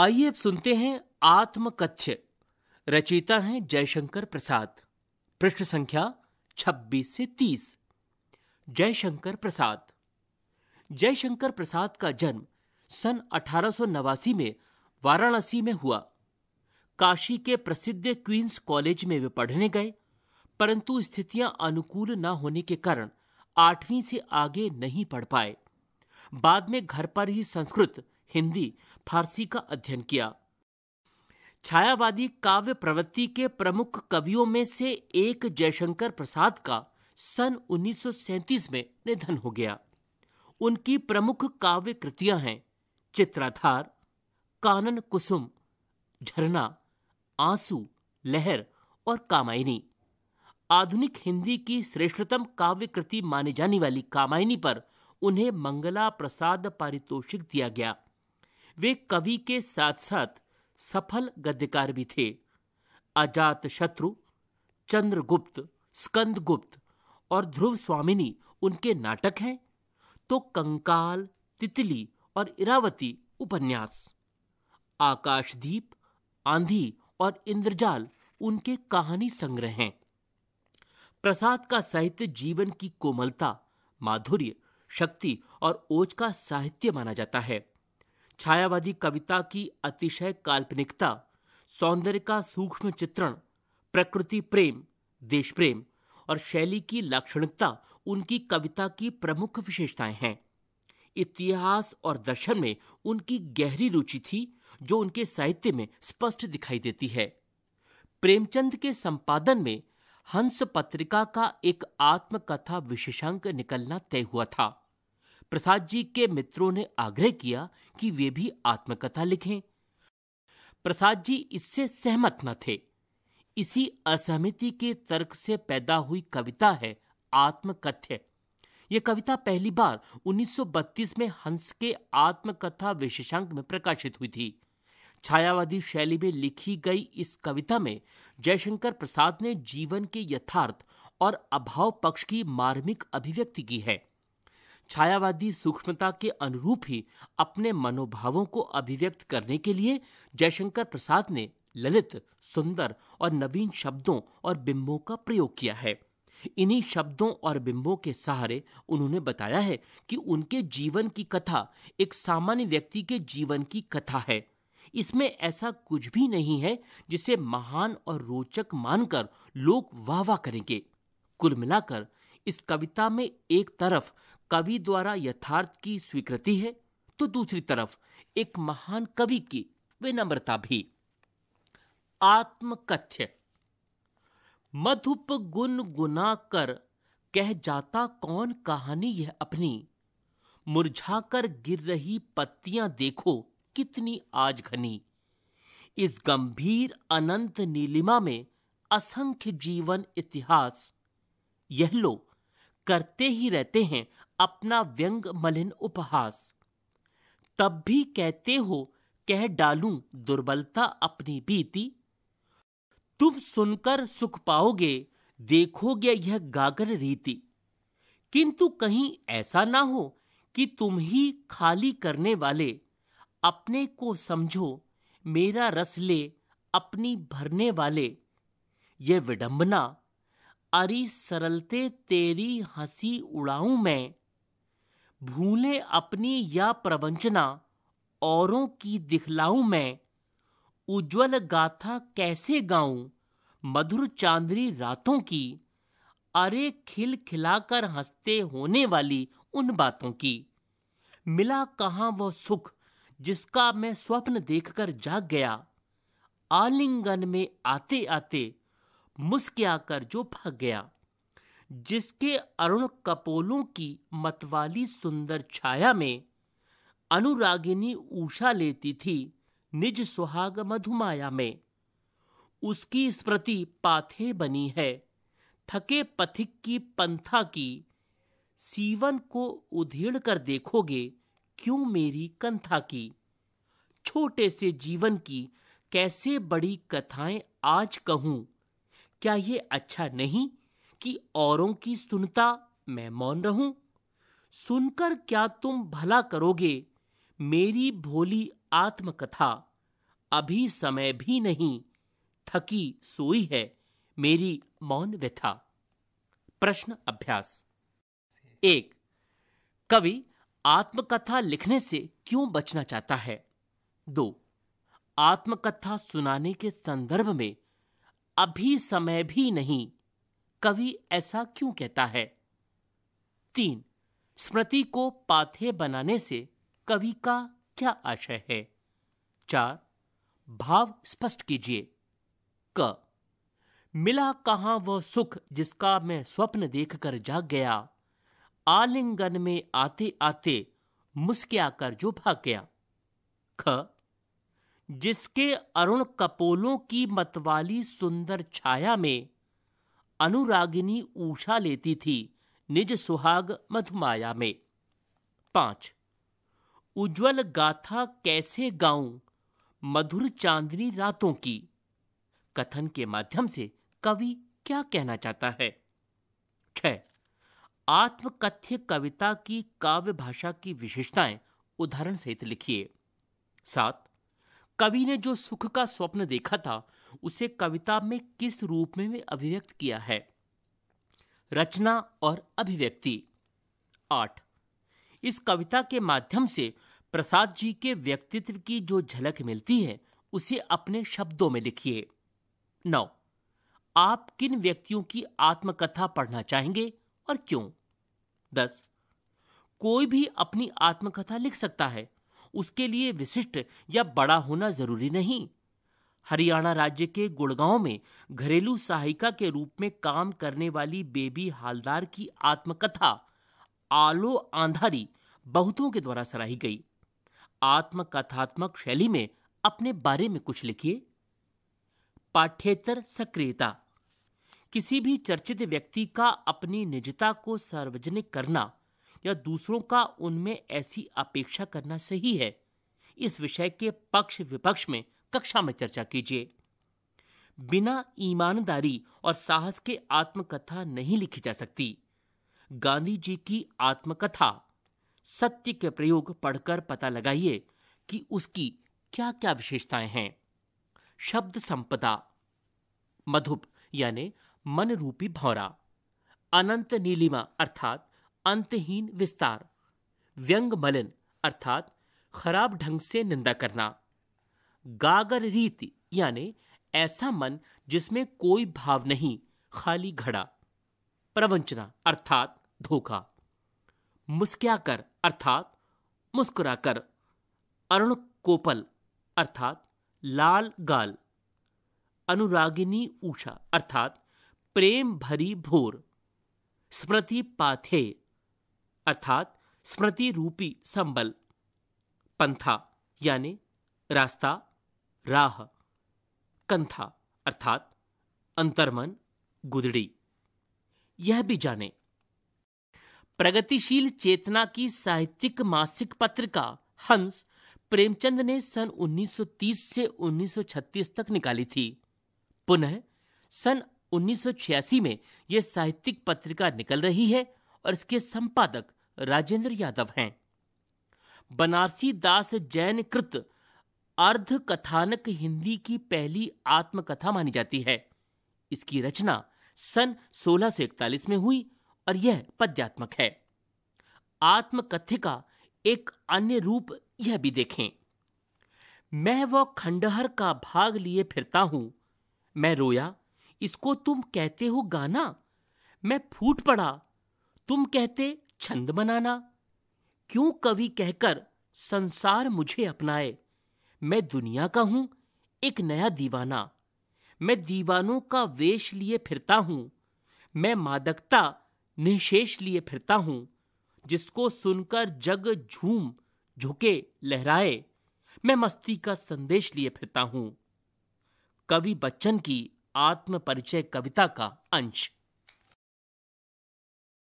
आइए अब सुनते हैं आत्मकथ्य रचिता हैं जयशंकर प्रसाद पृष्ठ संख्या 26 से 30 जयशंकर प्रसाद जयशंकर प्रसाद का जन्म सन अठारह में वाराणसी में हुआ काशी के प्रसिद्ध क्वींस कॉलेज में वे पढ़ने गए परंतु स्थितियां अनुकूल न होने के कारण आठवीं से आगे नहीं पढ़ पाए बाद में घर पर ही संस्कृत हिंदी फारसी का अध्ययन किया छायावादी काव्य प्रवृत्ति के प्रमुख कवियों में से एक जयशंकर प्रसाद का सन 1937 में निधन हो गया उनकी प्रमुख काव्य कृतियां हैं चित्राधार कानन कुसुम झरना आंसू लहर और कामायनी आधुनिक हिंदी की श्रेष्ठतम काव्य कृति मानी जाने वाली कामायनी पर उन्हें मंगला प्रसाद पारितोषिक दिया गया वे कवि के साथ साथ सफल गद्यकार भी थे अजात शत्रु चंद्रगुप्त स्कंदगुप्त और ध्रुव स्वामिनी उनके नाटक हैं तो कंकाल तितली और इरावती उपन्यास आकाशदीप आंधी और इंद्रजाल उनके कहानी संग्रह हैं प्रसाद का साहित्य जीवन की कोमलता माधुर्य शक्ति और ओज का साहित्य माना जाता है छायावादी कविता की अतिशय काल्पनिकता सौंदर्य का सूक्ष्म चित्रण प्रकृति प्रेम देश प्रेम और शैली की लाक्षणिकता उनकी कविता की प्रमुख विशेषताएं हैं इतिहास और दर्शन में उनकी गहरी रुचि थी जो उनके साहित्य में स्पष्ट दिखाई देती है प्रेमचंद के संपादन में हंस पत्रिका का एक आत्मकथा विशेषांक निकलना तय हुआ था प्रसाद जी के मित्रों ने आग्रह किया कि वे भी आत्मकथा लिखें प्रसाद जी इससे सहमत न थे इसी असहमति के तर्क से पैदा हुई कविता है आत्मकथ्य यह कविता पहली बार 1932 में हंस के आत्मकथा विशेषांक में प्रकाशित हुई थी छायावादी शैली में लिखी गई इस कविता में जयशंकर प्रसाद ने जीवन के यथार्थ और अभाव पक्ष की मार्मिक अभिव्यक्ति की है छायावादी सूक्ष्मता के अनुरूप ही अपने मनोभावों को अभिव्यक्त करने के लिए जयशंकर प्रसाद ने ललित सुंदर और नवीन शब्दों और बिंबों का प्रयोग किया है इन्हीं शब्दों और बिंबों के सहारे उन्होंने बताया है कि उनके जीवन की कथा एक सामान्य व्यक्ति के जीवन की कथा है इसमें ऐसा कुछ भी नहीं है जिसे महान और रोचक मानकर लोग वाह वाह करेंगे कुल मिलाकर इस कविता में एक तरफ कवि द्वारा यथार्थ की स्वीकृति है तो दूसरी तरफ एक महान कवि की विनम्रता भी आत्मकथ्य मधुप गुन गुना कर कह जाता कौन कहानी यह अपनी मुरझाकर गिर रही पत्तियां देखो कितनी आज घनी इस गंभीर अनंत नीलिमा में असंख्य जीवन इतिहास यह लो करते ही रहते हैं अपना व्यंग मलिन उपहास तब भी कहते हो कह डालू दुर्बलता अपनी बीती तुम सुनकर सुख पाओगे देखोगे यह गागर रीति किंतु कहीं ऐसा ना हो कि तुम ही खाली करने वाले अपने को समझो मेरा रस ले अपनी भरने वाले यह विडंबना अरी सरलते तेरी हंसी उड़ाऊ मैं भूले अपनी या प्रवंचना औरों की दिखलाऊ मैं उज्जवल गाथा कैसे गाऊं मधुर चांदनी रातों की अरे खिल खिलाकर हंसते होने वाली उन बातों की मिला कहाँ वो सुख जिसका मैं स्वप्न देखकर जाग गया आलिंगन में आते आते मुस्किया आकर जो भाग गया जिसके अरुण कपोलों की मतवाली सुंदर छाया में अनुरागिनी ऊषा लेती थी निज सुहाग मधुमाया में उसकी स्मृति पाथे बनी है थके पथिक की पंथा की सीवन को उधेड़ कर देखोगे क्यों मेरी कंथा की छोटे से जीवन की कैसे बड़ी कथाएं आज कहूं क्या ये अच्छा नहीं कि औरों की सुनता मैं मौन रहूं सुनकर क्या तुम भला करोगे मेरी भोली आत्मकथा अभी समय भी नहीं थकी सोई है मेरी मौन व्यथा प्रश्न अभ्यास एक कवि आत्मकथा लिखने से क्यों बचना चाहता है दो आत्मकथा सुनाने के संदर्भ में अभी समय भी नहीं कवि ऐसा क्यों कहता है तीन स्मृति को पाथे बनाने से कवि का क्या आशय है चार भाव स्पष्ट कीजिए क मिला कहा वह सुख जिसका मैं स्वप्न देखकर जाग गया आलिंगन में आते आते मुस्किया कर जो भाग गया ख जिसके अरुण कपोलों की मतवाली सुंदर छाया में अनुरागिनी ऊषा लेती थी निज सुहाग मधुमाया में पांच उज्जवल गाथा कैसे गाऊं मधुर चांदनी रातों की कथन के माध्यम से कवि क्या कहना चाहता है छह आत्मकथ्य कविता की काव्य भाषा की विशेषताएं उदाहरण सहित लिखिए सात कवि ने जो सुख का स्वप्न देखा था उसे कविता में किस रूप में अभिव्यक्त किया है रचना और अभिव्यक्ति आठ इस कविता के माध्यम से प्रसाद जी के व्यक्तित्व की जो झलक मिलती है उसे अपने शब्दों में लिखिए नौ आप किन व्यक्तियों की आत्मकथा पढ़ना चाहेंगे और क्यों दस कोई भी अपनी आत्मकथा लिख सकता है उसके लिए विशिष्ट या बड़ा होना जरूरी नहीं हरियाणा राज्य के गुड़गांव में घरेलू सहायिका के रूप में काम करने वाली बेबी हालदार की आत्मकथा आलो आंधारी बहुतों के द्वारा सराही गई आत्मकथात्मक शैली में अपने बारे में कुछ लिखिए पाठ्येतर सक्रियता किसी भी चर्चित व्यक्ति का अपनी निजता को सार्वजनिक करना या दूसरों का उनमें ऐसी अपेक्षा करना सही है इस विषय के पक्ष विपक्ष में कक्षा में चर्चा कीजिए बिना ईमानदारी और साहस के आत्मकथा नहीं लिखी जा सकती गांधी जी की आत्मकथा सत्य के प्रयोग पढ़कर पता लगाइए कि उसकी क्या क्या विशेषताएं हैं शब्द संपदा मधुप यानी मन रूपी भौरा अनंत नीलिमा अर्थात अंतहीन विस्तार व्यंग मलिन अर्थात खराब ढंग से निंदा करना गागर रीति यानी ऐसा मन जिसमें कोई भाव नहीं खाली घड़ा प्रवंचना अर्थात धोखा मुस्किया कर अर्थात मुस्कुराकर अरुण कोपल अर्थात लाल गाल अनुरागिनी ऊषा अर्थात प्रेम भरी भोर स्मृति पाथे अर्थात स्मृति रूपी संबल पंथा यानी रास्ता राह कंथा अर्थात अंतर्मन गुदड़ी यह भी जाने प्रगतिशील चेतना की साहित्यिक मासिक पत्र का हंस प्रेमचंद ने सन 1930 से 1936 तक निकाली थी पुनः सन 1986 में यह साहित्यिक पत्रिका निकल रही है और इसके संपादक राजेंद्र यादव हैं बनारसी दास जैन कृत अर्ध कथानक हिंदी की पहली आत्मकथा मानी जाती है इसकी रचना सन 1641 में हुई और यह पद्यात्मक है आत्मकथिका एक अन्य रूप यह भी देखें मैं वह खंडहर का भाग लिए फिरता हूं मैं रोया इसको तुम कहते हो गाना मैं फूट पड़ा तुम कहते छंद बनाना क्यों कवि कहकर संसार मुझे अपनाए मैं दुनिया का हूं एक नया दीवाना मैं दीवानों का वेश लिए फिरता हूं मैं मादकता निशेष लिए फिरता हूं जिसको सुनकर जग झूम झुके लहराए मैं मस्ती का संदेश लिए फिरता हूं कवि बच्चन की आत्म परिचय कविता का अंश